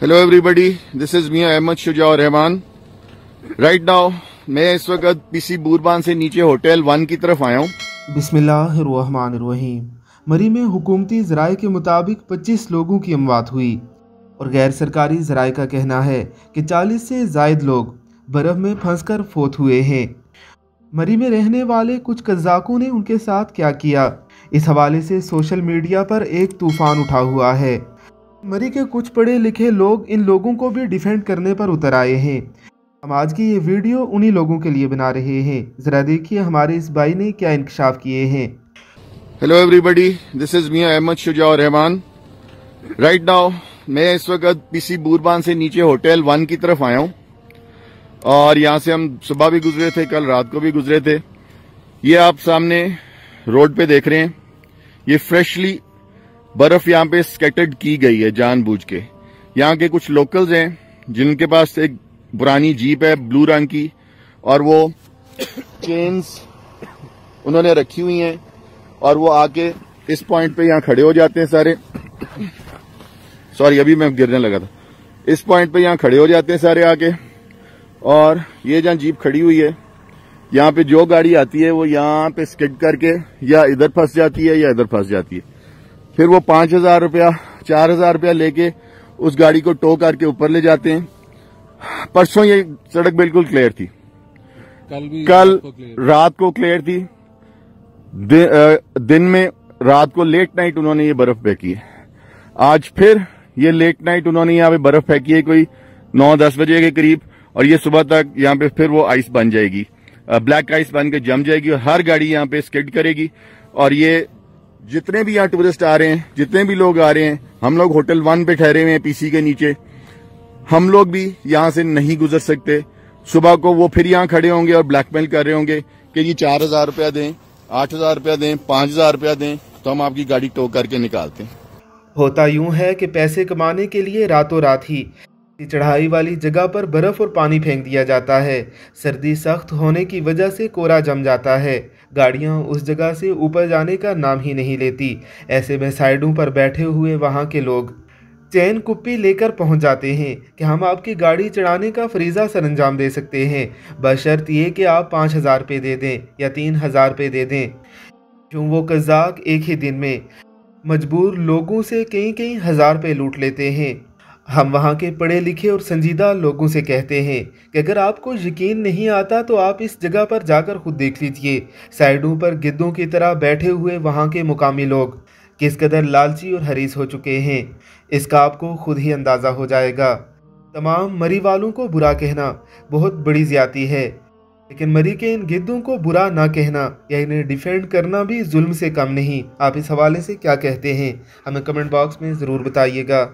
hello everybody this is Mian Ahmad Shuja Rehman right now मैं इस वक्त पीसी बूरबान से नीचे होटल वन की तरफ आया हूँ बिस्मिल्लाहिर्रहमानिर्रहीम मरी में हुकूमती जराए के मुताबिक 25 लोगों की अमवात हुई और गैर सरकारी जराए का कहना है कि 40 से जायद लोग बर्फ़ में फंसकर फोत हुए हैं मरी में रहने वाले कुछ कजाकों ने उनके साथ क्या किया इस हवाले से सोशल मीडिया पर एक तूफान उठा हुआ है मरी के कुछ पढ़े लिखे लोग इन लोगों को भी डिफेंड करने पर उतर आए हैं हम आज की ये वीडियो उन्हीं लोगों के लिए बना रहे हैं ज़रा देखिए हमारे इस भाई ने क्या इंकशाफ किए हैं hello everybody this is Mian Ahmad Shuja Rehman right now मैं इस वक्त पीसी बूरबान से नीचे होटल वन की तरफ आया हूँ और यहाँ से हम सुबह भी गुजरे थे कल रात को भी गुजरे थे ये आप सामने रोड पे देख रहे हैं ये फ्रेशली बर्फ यहाँ पे स्केटर्ड की गई है जानबूझ के यहाँ के कुछ लोकल्स हैं जिनके पास एक पुरानी जीप है ब्लू रंग की और वो चेन्स उन्होंने रखी हुई हैं और वो आके इस पॉइंट पे यहाँ खड़े हो जाते हैं सारे सॉरी अभी मैं गिरने लगा था इस पॉइंट पे यहाँ खड़े हो जाते हैं सारे आके और ये जहाँ जीप खड़ी हुई है यहाँ पे जो गाड़ी आती है वो यहाँ पे स्किड करके या इधर फंस जाती है या इधर फंस जाती है फिर वो पांच हजार रुपया चार हजार रुपया लेके उस गाड़ी को टो करके ऊपर ले जाते हैं परसों ये सड़क बिल्कुल क्लियर थी कल भी कल रात को क्लियर थी दि, आ, दिन में रात को लेट नाइट उन्होंने ये बर्फ फेंकी है आज फिर ये लेट नाइट उन्होंने यहाँ पे बर्फ फेंकी है कोई नौ दस बजे के करीब और ये सुबह तक यहाँ पे फिर वो आइस बन जाएगी ब्लैक आइस बन के जम जाएगी और हर गाड़ी यहाँ पे स्किड करेगी और ये जितने भी यहाँ टूरिस्ट आ रहे हैं जितने भी लोग आ रहे हैं हम लोग होटल वन पे ठहरे हुए हैं पीसी के नीचे हम लोग भी यहाँ से नहीं गुजर सकते सुबह को वो फिर यहाँ खड़े होंगे और ब्लैकमेल कर रहे होंगे कि जी चार हजार रुपया दें आठ हजार रुपया दें पांच हजार रुपया दें तो हम आपकी गाड़ी टो करके निकालते होता यूं है कि पैसे कमाने के लिए रातों रात ही चढ़ाई वाली जगह पर बर्फ़ और पानी फेंक दिया जाता है सर्दी सख्त होने की वजह से कोरा जम जाता है गाड़ियां उस जगह से ऊपर जाने का नाम ही नहीं लेती ऐसे में साइडों पर बैठे हुए वहाँ के लोग चैन कुप्पी लेकर पहुंच जाते हैं कि हम आपकी गाड़ी चढ़ाने का फरीज़ा अंजाम दे सकते हैं बशर्त ये कि आप पाँच हज़ार रुपये दे दें या तीन हज़ार रुपये दे दें क्यों वो कजाक एक ही दिन में मजबूर लोगों से कई कई हज़ार रुपये लूट लेते हैं हम वहाँ के पढ़े लिखे और संजीदा लोगों से कहते हैं कि अगर आपको यकीन नहीं आता तो आप इस जगह पर जाकर खुद देख लीजिए साइडों पर गिद्धों की तरह बैठे हुए वहाँ के मुकामी लोग किस कदर लालची और हरीस हो चुके हैं इसका आपको खुद ही अंदाज़ा हो जाएगा तमाम मरी वालों को बुरा कहना बहुत बड़ी ज्यादा है लेकिन मरी के इन गिद्धों को बुरा ना कहना या इन्हें डिफेंड करना भी जुल्म से कम नहीं आप इस हवाले से क्या कहते हैं हमें कमेंट बॉक्स में ज़रूर बताइएगा